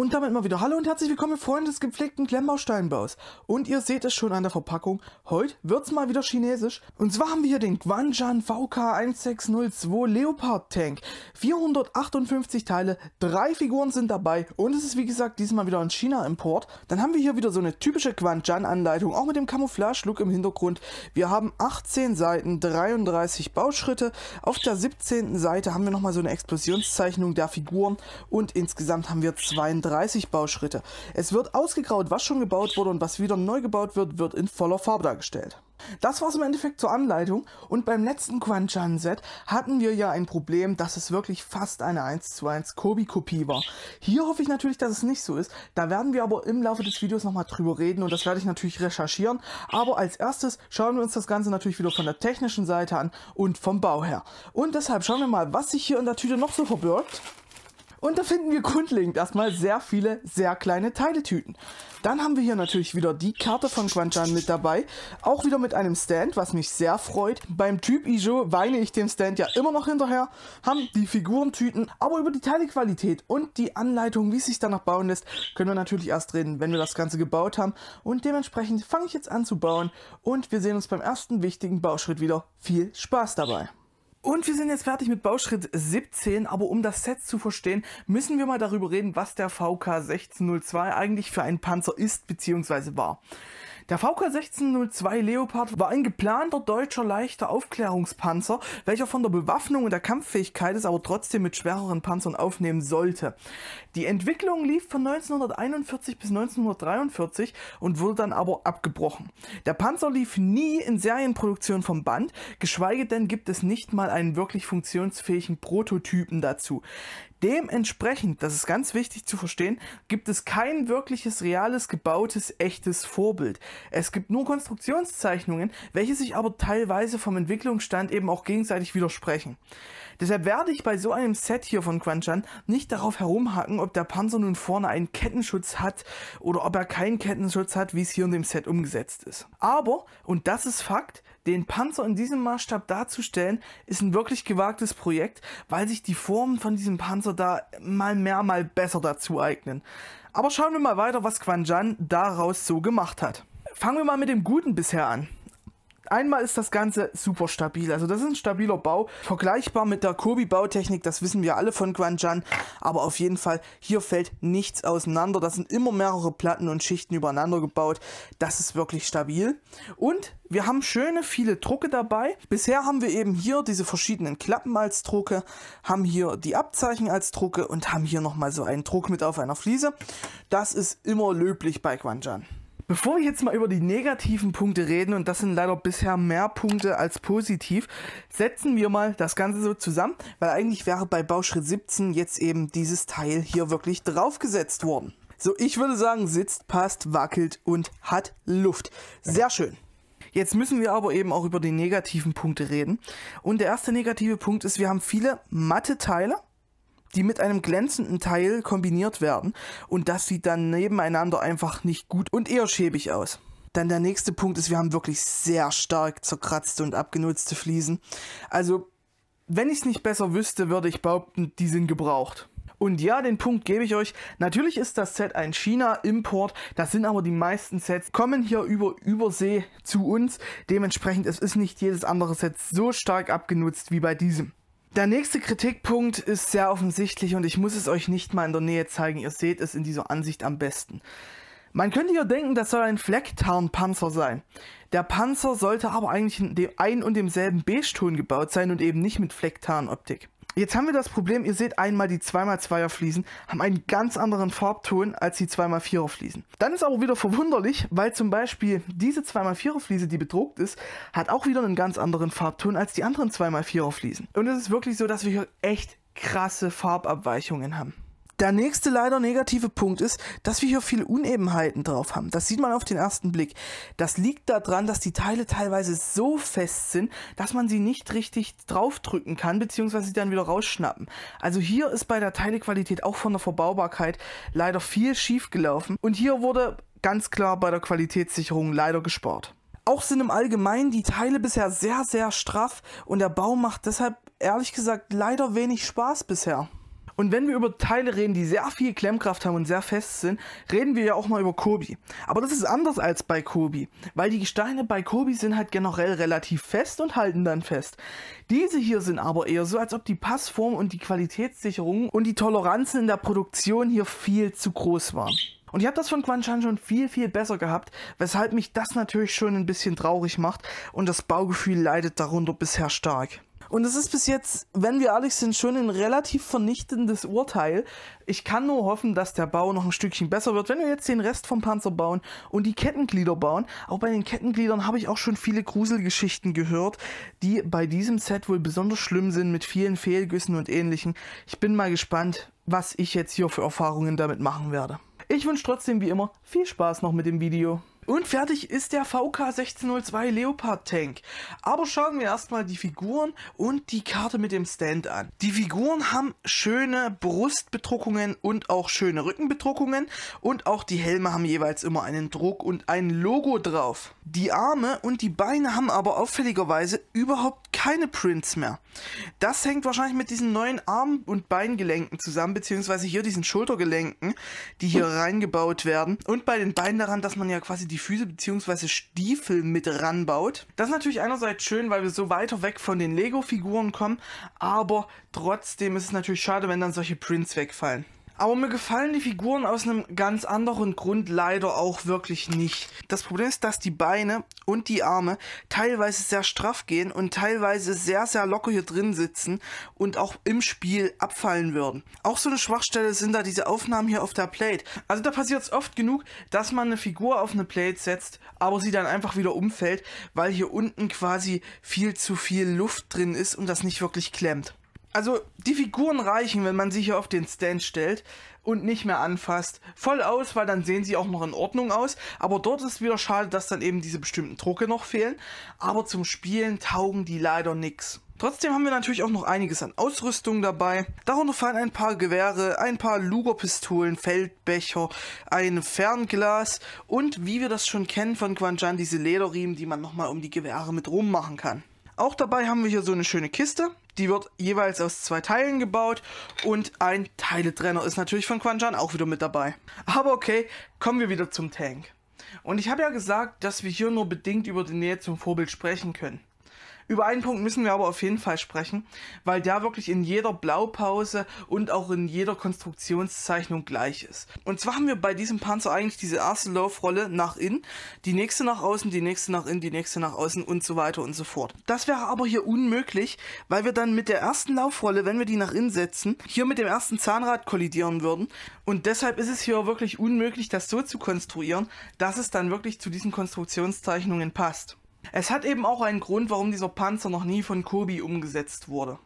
Und damit mal wieder Hallo und herzlich willkommen, Freunde des gepflegten Klemmbausteinbaus. Und ihr seht es schon an der Verpackung, heute wird's mal wieder chinesisch. Und zwar haben wir hier den Guanjan VK1602 Leopard Tank. 458 Teile, drei Figuren sind dabei und es ist wie gesagt diesmal wieder ein China-Import. Dann haben wir hier wieder so eine typische Guanjan-Anleitung, auch mit dem Camouflage-Look im Hintergrund. Wir haben 18 Seiten, 33 Bauschritte. Auf der 17. Seite haben wir nochmal so eine Explosionszeichnung der Figuren und insgesamt haben wir 32 30 Bauschritte. Es wird ausgegraut, was schon gebaut wurde und was wieder neu gebaut wird, wird in voller Farbe dargestellt. Das war es im Endeffekt zur Anleitung und beim letzten Quan Chan Set hatten wir ja ein Problem, dass es wirklich fast eine 1 zu 1 Kobi Kopie war. Hier hoffe ich natürlich, dass es nicht so ist, da werden wir aber im Laufe des Videos nochmal drüber reden und das werde ich natürlich recherchieren, aber als erstes schauen wir uns das Ganze natürlich wieder von der technischen Seite an und vom Bau her. Und deshalb schauen wir mal, was sich hier in der Tüte noch so verbirgt. Und da finden wir grundlegend erstmal sehr viele, sehr kleine Teiletüten. Dann haben wir hier natürlich wieder die Karte von Quanchan mit dabei. Auch wieder mit einem Stand, was mich sehr freut. Beim Typ Ijo weine ich dem Stand ja immer noch hinterher, haben die Figurentüten. Aber über die Teilequalität und die Anleitung, wie es sich danach bauen lässt, können wir natürlich erst reden, wenn wir das Ganze gebaut haben. Und dementsprechend fange ich jetzt an zu bauen. Und wir sehen uns beim ersten wichtigen Bauschritt wieder. Viel Spaß dabei! Und wir sind jetzt fertig mit Bauschritt 17, aber um das Set zu verstehen, müssen wir mal darüber reden, was der VK 1602 eigentlich für ein Panzer ist bzw. war. Der VK 1602 Leopard war ein geplanter deutscher leichter Aufklärungspanzer, welcher von der Bewaffnung und der Kampffähigkeit es aber trotzdem mit schwereren Panzern aufnehmen sollte. Die Entwicklung lief von 1941 bis 1943 und wurde dann aber abgebrochen. Der Panzer lief nie in Serienproduktion vom Band, geschweige denn gibt es nicht mal einen wirklich funktionsfähigen Prototypen dazu. Dementsprechend, das ist ganz wichtig zu verstehen, gibt es kein wirkliches, reales, gebautes, echtes Vorbild. Es gibt nur Konstruktionszeichnungen, welche sich aber teilweise vom Entwicklungsstand eben auch gegenseitig widersprechen. Deshalb werde ich bei so einem Set hier von Quanchan nicht darauf herumhacken, ob der Panzer nun vorne einen Kettenschutz hat oder ob er keinen Kettenschutz hat, wie es hier in dem Set umgesetzt ist. Aber, und das ist Fakt, den Panzer in diesem Maßstab darzustellen, ist ein wirklich gewagtes Projekt, weil sich die Formen von diesem Panzer da mal mehr, mal besser dazu eignen. Aber schauen wir mal weiter, was Quan Jan daraus so gemacht hat. Fangen wir mal mit dem Guten bisher an einmal ist das Ganze super stabil. Also das ist ein stabiler Bau, vergleichbar mit der Kobi-Bautechnik, das wissen wir alle von Guanjan. Aber auf jeden Fall, hier fällt nichts auseinander. Das sind immer mehrere Platten und Schichten übereinander gebaut. Das ist wirklich stabil. Und wir haben schöne viele Drucke dabei. Bisher haben wir eben hier diese verschiedenen Klappen als Drucke, haben hier die Abzeichen als Drucke und haben hier nochmal so einen Druck mit auf einer Fliese. Das ist immer löblich bei Guanjan. Bevor wir jetzt mal über die negativen Punkte reden, und das sind leider bisher mehr Punkte als positiv, setzen wir mal das Ganze so zusammen, weil eigentlich wäre bei Bauschritt 17 jetzt eben dieses Teil hier wirklich draufgesetzt worden. So, ich würde sagen, sitzt, passt, wackelt und hat Luft. Sehr schön. Jetzt müssen wir aber eben auch über die negativen Punkte reden. Und der erste negative Punkt ist, wir haben viele matte Teile die mit einem glänzenden Teil kombiniert werden und das sieht dann nebeneinander einfach nicht gut und eher schäbig aus. Dann der nächste Punkt ist, wir haben wirklich sehr stark zerkratzte und abgenutzte Fliesen. Also, wenn ich es nicht besser wüsste, würde ich behaupten, die sind gebraucht. Und ja, den Punkt gebe ich euch. Natürlich ist das Set ein China-Import. Das sind aber die meisten Sets, kommen hier über Übersee zu uns. Dementsprechend, es ist nicht jedes andere Set so stark abgenutzt wie bei diesem. Der nächste Kritikpunkt ist sehr offensichtlich und ich muss es euch nicht mal in der Nähe zeigen. Ihr seht es in dieser Ansicht am besten. Man könnte ja denken, das soll ein Flecktarnpanzer sein. Der Panzer sollte aber eigentlich in dem ein und demselben Beige-Ton gebaut sein und eben nicht mit Flecktarnoptik. Jetzt haben wir das Problem, ihr seht einmal die 2x2er Fliesen haben einen ganz anderen Farbton als die 2x4er Fliesen. Dann ist aber wieder verwunderlich, weil zum Beispiel diese 2x4er Fliese, die bedruckt ist, hat auch wieder einen ganz anderen Farbton als die anderen 2x4er Fliesen. Und es ist wirklich so, dass wir hier echt krasse Farbabweichungen haben. Der nächste leider negative Punkt ist, dass wir hier viele Unebenheiten drauf haben. Das sieht man auf den ersten Blick. Das liegt daran, dass die Teile teilweise so fest sind, dass man sie nicht richtig draufdrücken kann, beziehungsweise sie dann wieder rausschnappen. Also hier ist bei der Teilequalität auch von der Verbaubarkeit leider viel schief gelaufen. Und hier wurde ganz klar bei der Qualitätssicherung leider gespart. Auch sind im Allgemeinen die Teile bisher sehr, sehr straff und der Bau macht deshalb ehrlich gesagt leider wenig Spaß bisher. Und wenn wir über Teile reden, die sehr viel Klemmkraft haben und sehr fest sind, reden wir ja auch mal über Kobi. Aber das ist anders als bei Kobi, weil die Gesteine bei Kobi sind halt generell relativ fest und halten dann fest. Diese hier sind aber eher so, als ob die Passform und die Qualitätssicherung und die Toleranzen in der Produktion hier viel zu groß waren. Und ich habe das von Quan Shan schon viel, viel besser gehabt, weshalb mich das natürlich schon ein bisschen traurig macht und das Baugefühl leidet darunter bisher stark. Und es ist bis jetzt, wenn wir ehrlich sind, schon ein relativ vernichtendes Urteil. Ich kann nur hoffen, dass der Bau noch ein Stückchen besser wird, wenn wir jetzt den Rest vom Panzer bauen und die Kettenglieder bauen. Auch bei den Kettengliedern habe ich auch schon viele Gruselgeschichten gehört, die bei diesem Set wohl besonders schlimm sind mit vielen Fehlgüssen und ähnlichen. Ich bin mal gespannt, was ich jetzt hier für Erfahrungen damit machen werde. Ich wünsche trotzdem wie immer viel Spaß noch mit dem Video. Und fertig ist der VK1602 Leopard Tank. Aber schauen wir erstmal die Figuren und die Karte mit dem Stand an. Die Figuren haben schöne Brustbedruckungen und auch schöne Rückenbedruckungen und auch die Helme haben jeweils immer einen Druck und ein Logo drauf. Die Arme und die Beine haben aber auffälligerweise überhaupt keine Prints mehr. Das hängt wahrscheinlich mit diesen neuen Arm- und Beingelenken zusammen, beziehungsweise hier diesen Schultergelenken, die hier reingebaut werden. Und bei den Beinen daran, dass man ja quasi die Füße beziehungsweise Stiefel mit ranbaut. Das ist natürlich einerseits schön, weil wir so weiter weg von den Lego-Figuren kommen, aber trotzdem ist es natürlich schade, wenn dann solche Prints wegfallen. Aber mir gefallen die Figuren aus einem ganz anderen Grund leider auch wirklich nicht. Das Problem ist, dass die Beine und die Arme teilweise sehr straff gehen und teilweise sehr, sehr locker hier drin sitzen und auch im Spiel abfallen würden. Auch so eine Schwachstelle sind da diese Aufnahmen hier auf der Plate. Also da passiert es oft genug, dass man eine Figur auf eine Plate setzt, aber sie dann einfach wieder umfällt, weil hier unten quasi viel zu viel Luft drin ist und das nicht wirklich klemmt also die Figuren reichen, wenn man sie hier auf den Stand stellt und nicht mehr anfasst. Voll aus, weil dann sehen sie auch noch in Ordnung aus. Aber dort ist wieder schade, dass dann eben diese bestimmten Drucke noch fehlen. Aber zum Spielen taugen die leider nix. Trotzdem haben wir natürlich auch noch einiges an Ausrüstung dabei. Darunter fallen ein paar Gewehre, ein paar Lugerpistolen, Feldbecher, ein Fernglas und wie wir das schon kennen von Guanjan, diese Lederriemen, die man nochmal um die Gewehre mit rummachen kann. Auch dabei haben wir hier so eine schöne Kiste. Die wird jeweils aus zwei Teilen gebaut und ein Teiletrenner ist natürlich von Quanjan auch wieder mit dabei. Aber okay, kommen wir wieder zum Tank. Und ich habe ja gesagt, dass wir hier nur bedingt über die Nähe zum Vorbild sprechen können. Über einen Punkt müssen wir aber auf jeden Fall sprechen, weil der wirklich in jeder Blaupause und auch in jeder Konstruktionszeichnung gleich ist. Und zwar haben wir bei diesem Panzer eigentlich diese erste Laufrolle nach innen, die nächste nach außen, die nächste nach innen, die nächste nach außen und so weiter und so fort. Das wäre aber hier unmöglich, weil wir dann mit der ersten Laufrolle, wenn wir die nach innen setzen, hier mit dem ersten Zahnrad kollidieren würden. Und deshalb ist es hier wirklich unmöglich, das so zu konstruieren, dass es dann wirklich zu diesen Konstruktionszeichnungen passt. Es hat eben auch einen Grund, warum dieser Panzer noch nie von Kobi umgesetzt wurde.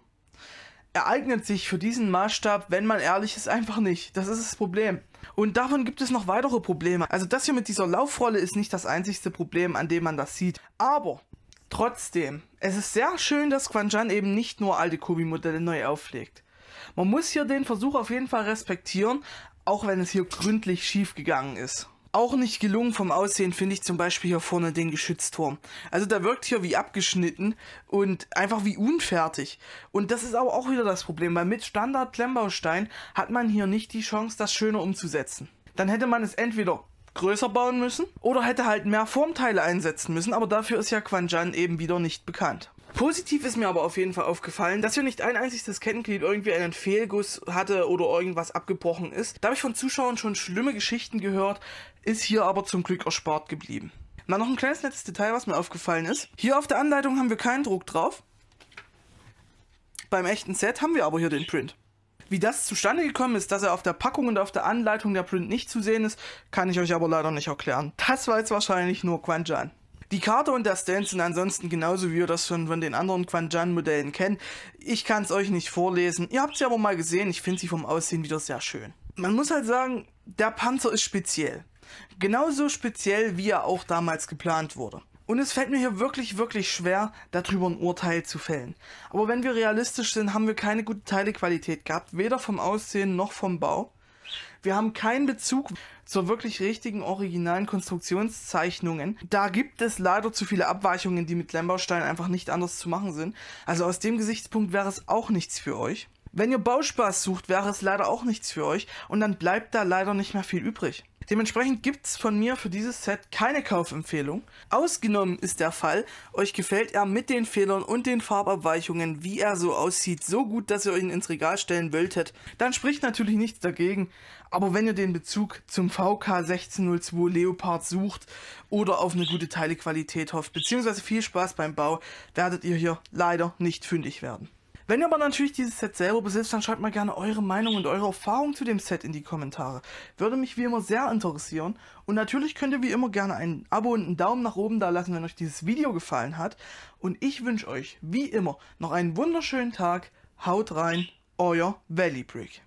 Er eignet sich für diesen Maßstab, wenn man ehrlich ist, einfach nicht. Das ist das Problem. Und davon gibt es noch weitere Probleme. Also das hier mit dieser Laufrolle ist nicht das einzigste Problem, an dem man das sieht. Aber trotzdem, es ist sehr schön, dass Quanjan eben nicht nur alte Kobi-Modelle neu auflegt. Man muss hier den Versuch auf jeden Fall respektieren, auch wenn es hier gründlich schief gegangen ist. Auch nicht gelungen vom Aussehen finde ich zum Beispiel hier vorne den Geschützturm. Also da wirkt hier wie abgeschnitten und einfach wie unfertig. Und das ist aber auch wieder das Problem, weil mit Standard-Klemmbaustein hat man hier nicht die Chance, das schöner umzusetzen. Dann hätte man es entweder größer bauen müssen oder hätte halt mehr Formteile einsetzen müssen, aber dafür ist ja Quanjan eben wieder nicht bekannt. Positiv ist mir aber auf jeden Fall aufgefallen, dass hier nicht ein einziges Kettenglied irgendwie einen Fehlguss hatte oder irgendwas abgebrochen ist. Da habe ich von Zuschauern schon schlimme Geschichten gehört, ist hier aber zum Glück erspart geblieben. Na, noch ein kleines letztes Detail, was mir aufgefallen ist. Hier auf der Anleitung haben wir keinen Druck drauf. Beim echten Set haben wir aber hier den Print. Wie das zustande gekommen ist, dass er auf der Packung und auf der Anleitung der Print nicht zu sehen ist, kann ich euch aber leider nicht erklären. Das war jetzt wahrscheinlich nur Quanjan. Die Karte und der Stand sind ansonsten genauso wie wir das schon von den anderen Quanjan-Modellen kennen. Ich kann es euch nicht vorlesen. Ihr habt sie aber mal gesehen. Ich finde sie vom Aussehen wieder sehr schön. Man muss halt sagen, der Panzer ist speziell. Genauso speziell, wie er auch damals geplant wurde. Und es fällt mir hier wirklich, wirklich schwer, darüber ein Urteil zu fällen. Aber wenn wir realistisch sind, haben wir keine gute Teilequalität gehabt, weder vom Aussehen noch vom Bau. Wir haben keinen Bezug zur wirklich richtigen originalen Konstruktionszeichnungen. Da gibt es leider zu viele Abweichungen, die mit Klemmbausteinen einfach nicht anders zu machen sind. Also aus dem Gesichtspunkt wäre es auch nichts für euch. Wenn ihr Bauspaß sucht, wäre es leider auch nichts für euch und dann bleibt da leider nicht mehr viel übrig. Dementsprechend gibt es von mir für dieses Set keine Kaufempfehlung. Ausgenommen ist der Fall, euch gefällt er mit den Fehlern und den Farbabweichungen, wie er so aussieht, so gut, dass ihr ihn ins Regal stellen wolltet. Dann spricht natürlich nichts dagegen, aber wenn ihr den Bezug zum VK 1602 Leopard sucht oder auf eine gute Teilequalität hofft, beziehungsweise viel Spaß beim Bau, werdet ihr hier leider nicht fündig werden. Wenn ihr aber natürlich dieses Set selber besitzt, dann schreibt mal gerne eure Meinung und eure Erfahrung zu dem Set in die Kommentare. Würde mich wie immer sehr interessieren. Und natürlich könnt ihr wie immer gerne ein Abo und einen Daumen nach oben da lassen, wenn euch dieses Video gefallen hat. Und ich wünsche euch wie immer noch einen wunderschönen Tag. Haut rein, euer Valley Brick.